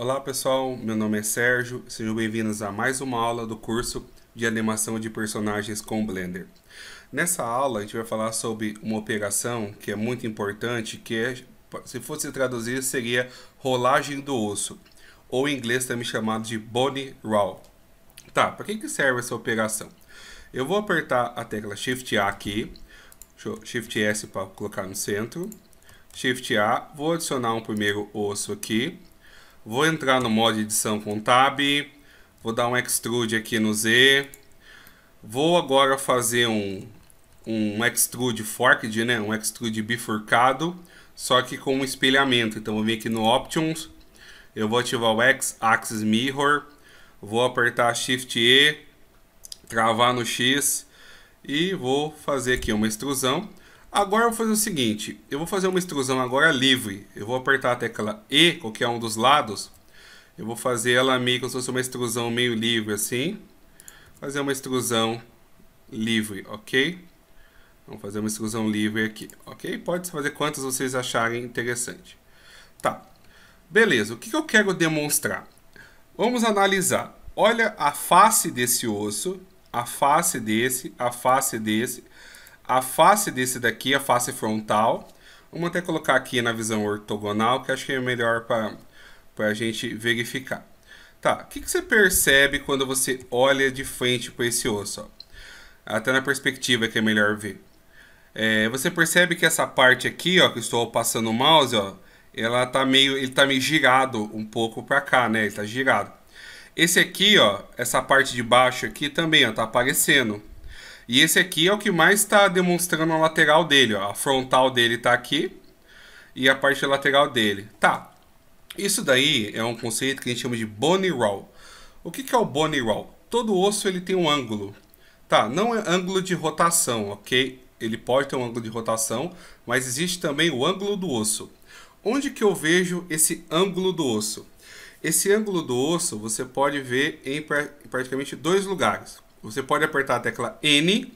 Olá pessoal, meu nome é Sérgio, sejam bem-vindos a mais uma aula do curso de animação de personagens com Blender. Nessa aula a gente vai falar sobre uma operação que é muito importante, que é, se fosse traduzir seria rolagem do osso, ou em inglês também chamado de bone roll. Tá, para que, que serve essa operação? Eu vou apertar a tecla Shift A aqui, Shift S para colocar no centro, Shift A, vou adicionar um primeiro osso aqui, Vou entrar no modo edição com Tab. Vou dar um extrude aqui no Z. Vou agora fazer um, um extrude forked, né? Um extrude bifurcado, só que com um espelhamento. Então vou vir aqui no Options. Eu vou ativar o X Axis Mirror. Vou apertar Shift E. Travar no X. E vou fazer aqui uma extrusão. Agora eu vou fazer o seguinte, eu vou fazer uma extrusão agora livre. Eu vou apertar a tecla E, qualquer um dos lados. Eu vou fazer ela meio como se fosse uma extrusão meio livre assim. Fazer uma extrusão livre, ok? Vamos fazer uma extrusão livre aqui, ok? Pode fazer quantas vocês acharem interessante. Tá, beleza. O que eu quero demonstrar? Vamos analisar. Olha a face desse osso, a face desse, a face desse a face desse daqui, a face frontal. Vamos até colocar aqui na visão ortogonal, que acho que é melhor para a gente verificar. Tá, o que, que, você percebe quando você olha de frente para esse osso? Ó? Até na perspectiva que é melhor ver. É, você percebe que essa parte aqui, ó, que estou passando o mouse, ó, ela tá meio, ele está meio girado um pouco para cá, né? Ele está girado. Esse aqui, ó, essa parte de baixo aqui também, está aparecendo. E esse aqui é o que mais está demonstrando a lateral dele. Ó. A frontal dele está aqui e a parte lateral dele. Tá. Isso daí é um conceito que a gente chama de bone roll. O que, que é o bone roll? Todo osso ele tem um ângulo. Tá, não é ângulo de rotação, ok? Ele pode ter um ângulo de rotação, mas existe também o ângulo do osso. Onde que eu vejo esse ângulo do osso? Esse ângulo do osso você pode ver em praticamente dois lugares. Você pode apertar a tecla N.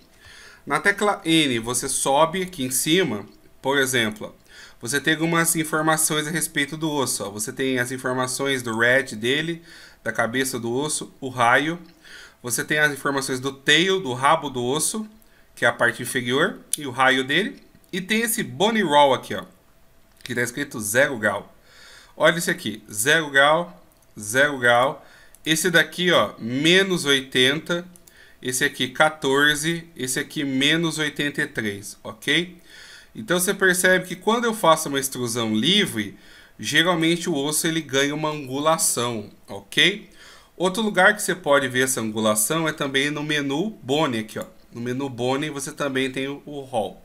Na tecla N, você sobe aqui em cima, por exemplo, você tem algumas informações a respeito do osso. Ó. Você tem as informações do red dele, da cabeça do osso, o raio. Você tem as informações do tail, do rabo do osso, que é a parte inferior, e o raio dele. E tem esse bone roll aqui, ó, que está escrito zero grau. Olha esse aqui, zero grau, zero grau. Esse daqui, ó, menos 80 esse aqui 14, esse aqui menos 83, ok? Então você percebe que quando eu faço uma extrusão livre, geralmente o osso ele ganha uma angulação, ok? Outro lugar que você pode ver essa angulação é também no menu Bone aqui, ó. No menu Bone você também tem o roll,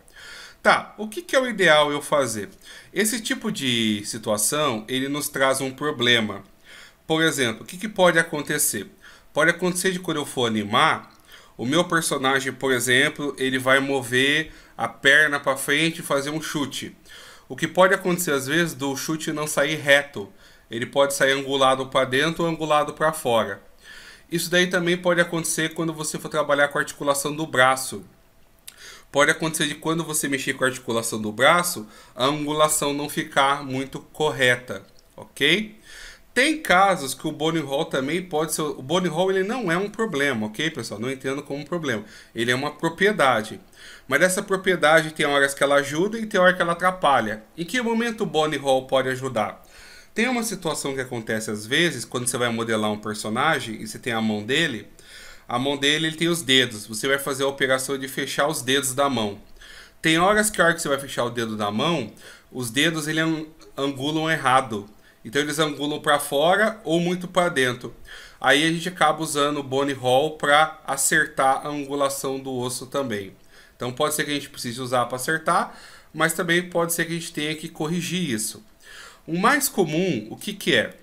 Tá, o que, que é o ideal eu fazer? Esse tipo de situação, ele nos traz um problema. Por exemplo, o que, que pode acontecer? Pode acontecer de quando eu for animar, o meu personagem, por exemplo, ele vai mover a perna para frente e fazer um chute. O que pode acontecer às vezes do chute não sair reto. Ele pode sair angulado para dentro ou angulado para fora. Isso daí também pode acontecer quando você for trabalhar com a articulação do braço. Pode acontecer de quando você mexer com a articulação do braço, a angulação não ficar muito correta, ok? Tem casos que o Bonnie Hall também pode ser. O Bonnie Hall ele não é um problema, ok, pessoal? Não entendo como um problema. Ele é uma propriedade. Mas essa propriedade tem horas que ela ajuda e tem hora que ela atrapalha. Em que momento o Bonnie Hall pode ajudar? Tem uma situação que acontece às vezes quando você vai modelar um personagem e você tem a mão dele. A mão dele ele tem os dedos. Você vai fazer a operação de fechar os dedos da mão. Tem horas que a hora que você vai fechar o dedo da mão, os dedos ele angulam errado. Então eles angulam para fora ou muito para dentro. Aí a gente acaba usando o Bone Hall para acertar a angulação do osso também. Então pode ser que a gente precise usar para acertar, mas também pode ser que a gente tenha que corrigir isso. O mais comum, o que, que é?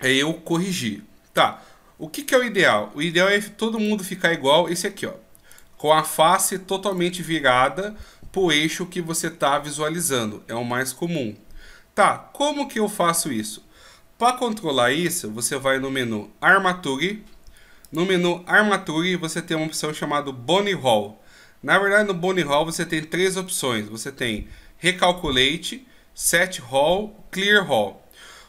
É eu corrigir. Tá, o que, que é o ideal? O ideal é todo mundo ficar igual esse aqui, ó. Com a face totalmente virada para o eixo que você está visualizando. É o mais comum. Tá, como que eu faço isso? Para controlar isso, você vai no menu Armature. No menu Armature, você tem uma opção chamada Bone Roll. Na verdade, no Bone Roll você tem três opções. Você tem Recalculate, Set Roll, Clear Roll.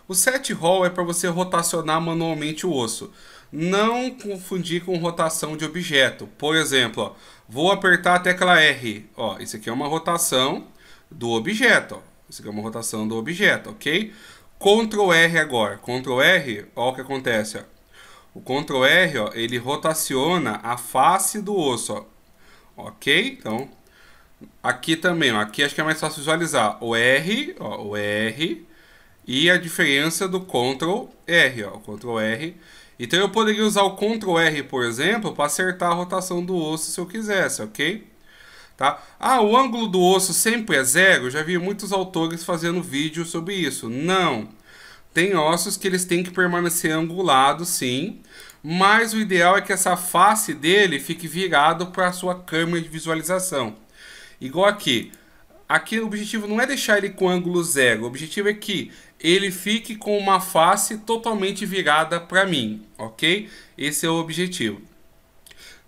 O Set Roll é para você rotacionar manualmente o osso. Não confundir com rotação de objeto. Por exemplo, ó, vou apertar a tecla R. Ó, isso aqui é uma rotação do objeto. Ó. Conseguimos é uma rotação do objeto, ok? Ctrl R agora. Ctrl R, o que acontece, ó. O Ctrl R, ó, ele rotaciona a face do osso, ó. Ok? Então, aqui também, ó, aqui acho que é mais fácil visualizar. O R, ó, o R e a diferença do Ctrl R, ó, o Ctrl R. Então eu poderia usar o Ctrl R, por exemplo, para acertar a rotação do osso se eu quisesse, ok? Tá? Ah, o ângulo do osso sempre é zero? já vi muitos autores fazendo vídeo sobre isso. Não. Tem ossos que eles têm que permanecer angulados, sim. Mas o ideal é que essa face dele fique virado para a sua câmera de visualização. Igual aqui. Aqui o objetivo não é deixar ele com ângulo zero. O objetivo é que ele fique com uma face totalmente virada para mim, ok? Esse é o objetivo.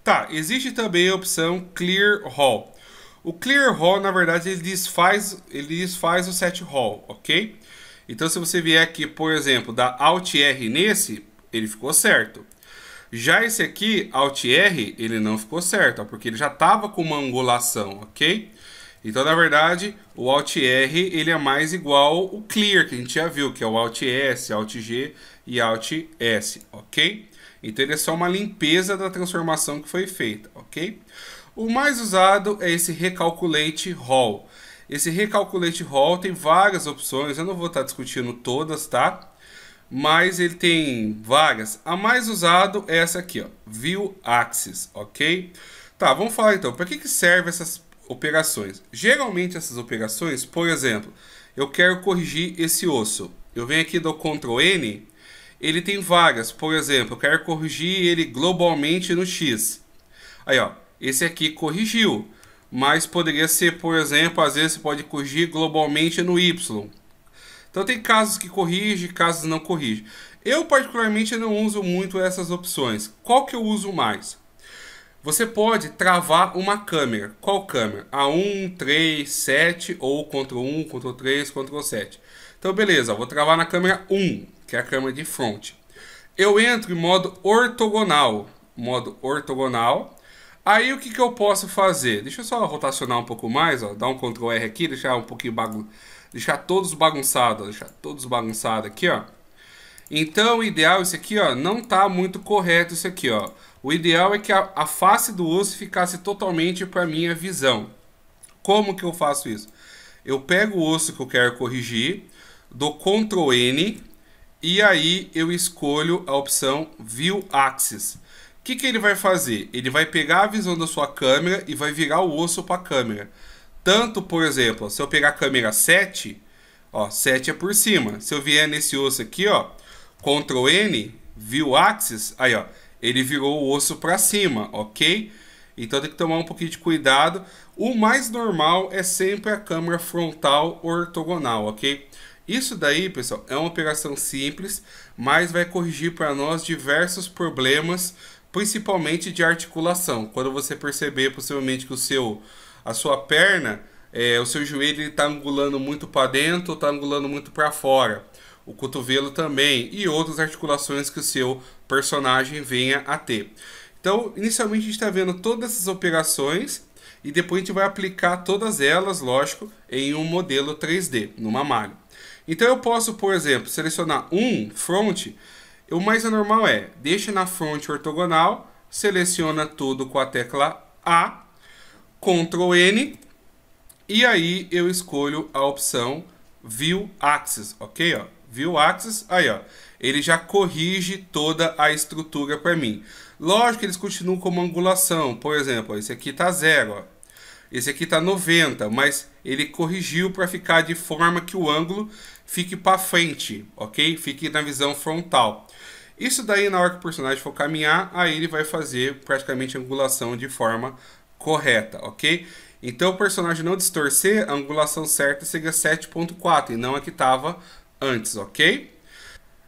Tá, existe também a opção Clear Hall. O clear roll, na verdade, ele desfaz, ele desfaz o set roll, ok? Então, se você vier aqui, por exemplo, da Alt R nesse, ele ficou certo. Já esse aqui, Alt R, ele não ficou certo, porque ele já estava com uma angulação, ok? Então, na verdade, o Alt R ele é mais igual o clear, que a gente já viu, que é o Alt S, Alt G e Alt S, ok? Então, ele é só uma limpeza da transformação que foi feita, ok? O mais usado é esse Recalculate Hall. Esse Recalculate Hall tem várias opções, eu não vou estar discutindo todas, tá? Mas ele tem várias. A mais usada é essa aqui, ó, View Axis, ok? Tá, vamos falar então, para que, que servem essas operações? Geralmente essas operações, por exemplo, eu quero corrigir esse osso. Eu venho aqui do Ctrl N, ele tem várias. Por exemplo, eu quero corrigir ele globalmente no X. Aí, ó, esse aqui corrigiu. Mas poderia ser, por exemplo, às vezes você pode corrigir globalmente no Y. Então tem casos que corrige, casos não corrige. Eu particularmente não uso muito essas opções. Qual que eu uso mais? Você pode travar uma câmera. Qual câmera? A1, 3, 7 ou Ctrl1, Ctrl3, Ctrl7. Então beleza, vou travar na câmera 1, que é a câmera de front. Eu entro em modo ortogonal. Modo ortogonal Aí o que, que eu posso fazer? Deixa eu só rotacionar um pouco mais, ó, dar um Ctrl R aqui, deixar um pouquinho bagun... deixar todos bagunçados, deixar todos bagunçados aqui, ó. Então o ideal, isso aqui, ó, não tá muito correto isso aqui, ó. O ideal é que a, a face do osso ficasse totalmente para minha visão. Como que eu faço isso? Eu pego o osso que eu quero corrigir, dou Ctrl N e aí eu escolho a opção View Axis que, que ele vai fazer? Ele vai pegar a visão da sua câmera e vai virar o osso para a câmera. Tanto, por exemplo, se eu pegar a câmera 7, ó, 7 é por cima. Se eu vier nesse osso aqui, ó, Ctrl N, view axis, aí ó, ele virou o osso para cima, ok? Então tem que tomar um pouquinho de cuidado. O mais normal é sempre a câmera frontal ortogonal, ok? Isso daí, pessoal, é uma operação simples, mas vai corrigir para nós diversos problemas principalmente de articulação. Quando você perceber possivelmente que o seu a sua perna, é, o seu joelho está angulando muito para dentro, está angulando muito para fora. O cotovelo também e outras articulações que o seu personagem venha a ter. Então, inicialmente a gente está vendo todas essas operações e depois a gente vai aplicar todas elas, lógico, em um modelo 3D, numa malha. Então eu posso, por exemplo, selecionar um front o mais anormal é, deixa na fonte ortogonal, seleciona tudo com a tecla A, Ctrl N, e aí eu escolho a opção View Axis, ok? Ó, View Axis, aí ó, ele já corrige toda a estrutura para mim. Lógico que eles continuam como angulação, por exemplo, esse aqui tá zero, ó. esse aqui tá 90, mas ele corrigiu para ficar de forma que o ângulo fique para frente, ok? Fique na visão frontal. Isso daí, na hora que o personagem for caminhar, aí ele vai fazer praticamente angulação de forma correta, ok? Então, o personagem não distorcer, a angulação certa seria 7.4 e não a que estava antes, ok?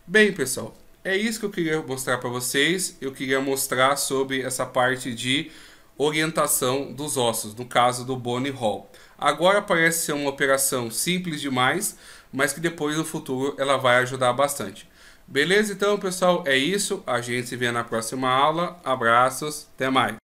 Bem, pessoal, é isso que eu queria mostrar para vocês. Eu queria mostrar sobre essa parte de orientação dos ossos, no caso do Bone Hall. Agora parece ser uma operação simples demais, mas que depois no futuro ela vai ajudar bastante. Beleza? Então, pessoal, é isso. A gente se vê na próxima aula. Abraços, até mais.